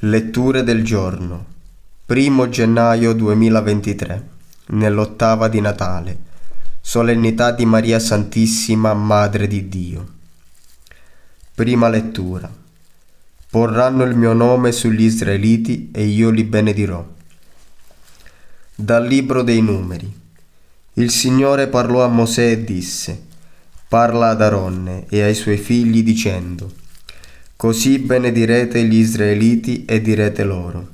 Letture del giorno. Primo gennaio 2023, nell'ottava di Natale, solennità di Maria Santissima, Madre di Dio. Prima lettura. Porranno il mio nome sugli Israeliti e io li benedirò. Dal Libro dei Numeri. Il Signore parlò a Mosè e disse, Parla ad Aronne e ai suoi figli dicendo, Così benedirete gli israeliti e direte loro.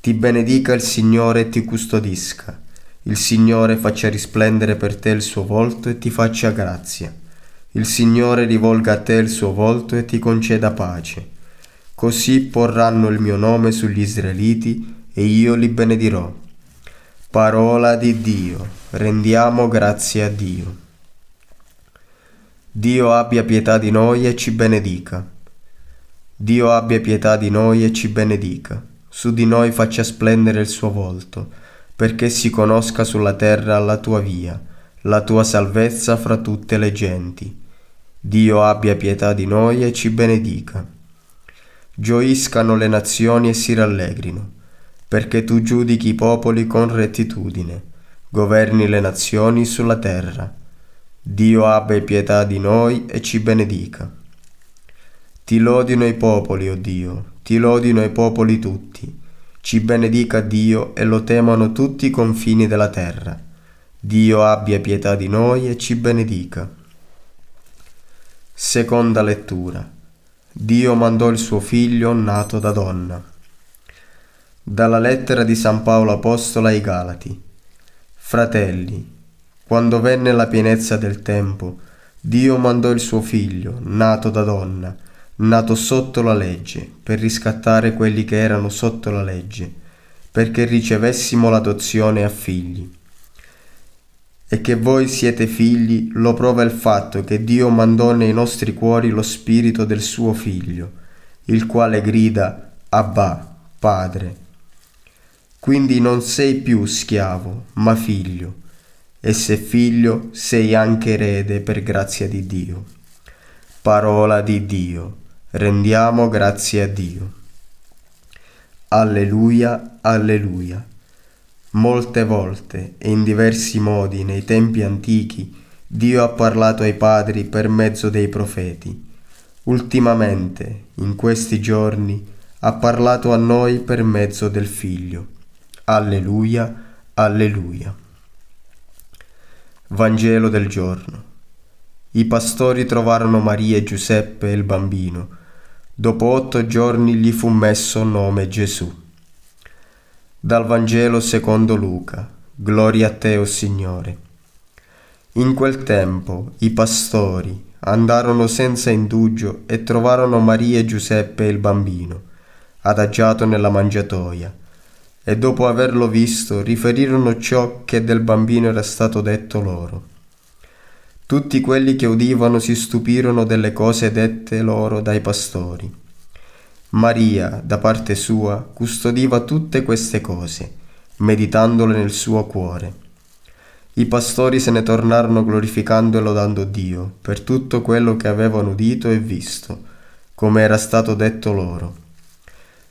Ti benedica il Signore e ti custodisca. Il Signore faccia risplendere per te il suo volto e ti faccia grazia. Il Signore rivolga a te il suo volto e ti conceda pace. Così porranno il mio nome sugli israeliti e io li benedirò. Parola di Dio, rendiamo grazie a Dio. Dio abbia pietà di noi e ci benedica. Dio abbia pietà di noi e ci benedica, su di noi faccia splendere il suo volto, perché si conosca sulla terra la tua via, la tua salvezza fra tutte le genti. Dio abbia pietà di noi e ci benedica. Gioiscano le nazioni e si rallegrino, perché tu giudichi i popoli con rettitudine, governi le nazioni sulla terra. Dio abbia pietà di noi e ci benedica. Ti lodino i popoli, o oh Dio, ti lodino i popoli tutti. Ci benedica Dio e lo temano tutti i confini della terra. Dio abbia pietà di noi e ci benedica. Seconda lettura. Dio mandò il suo figlio nato da donna. Dalla lettera di San Paolo Apostolo ai Galati. Fratelli, quando venne la pienezza del tempo, Dio mandò il suo figlio, nato da donna, nato sotto la legge, per riscattare quelli che erano sotto la legge, perché ricevessimo l'adozione a figli. E che voi siete figli lo prova il fatto che Dio mandò nei nostri cuori lo spirito del suo figlio, il quale grida Abba, Padre. Quindi non sei più schiavo, ma figlio, e se figlio sei anche erede per grazia di Dio. Parola di Dio. Rendiamo grazie a Dio. Alleluia, alleluia. Molte volte e in diversi modi nei tempi antichi Dio ha parlato ai padri per mezzo dei profeti. Ultimamente, in questi giorni, ha parlato a noi per mezzo del Figlio. Alleluia, alleluia. Vangelo del giorno. I pastori trovarono Maria e Giuseppe e il bambino. Dopo otto giorni gli fu messo nome Gesù. Dal Vangelo secondo Luca. Gloria a te, o oh Signore. In quel tempo i pastori andarono senza indugio e trovarono Maria e Giuseppe e il bambino, adagiato nella mangiatoia. E dopo averlo visto riferirono ciò che del bambino era stato detto loro. Tutti quelli che udivano si stupirono delle cose dette loro dai pastori. Maria, da parte sua, custodiva tutte queste cose, meditandole nel suo cuore. I pastori se ne tornarono glorificando e lodando Dio per tutto quello che avevano udito e visto, come era stato detto loro.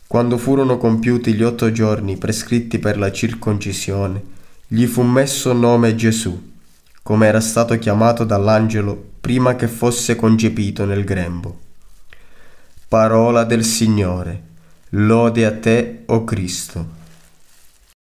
Quando furono compiuti gli otto giorni prescritti per la circoncisione, gli fu messo nome Gesù come era stato chiamato dall'angelo prima che fosse concepito nel grembo. Parola del Signore, lode a te, o oh Cristo.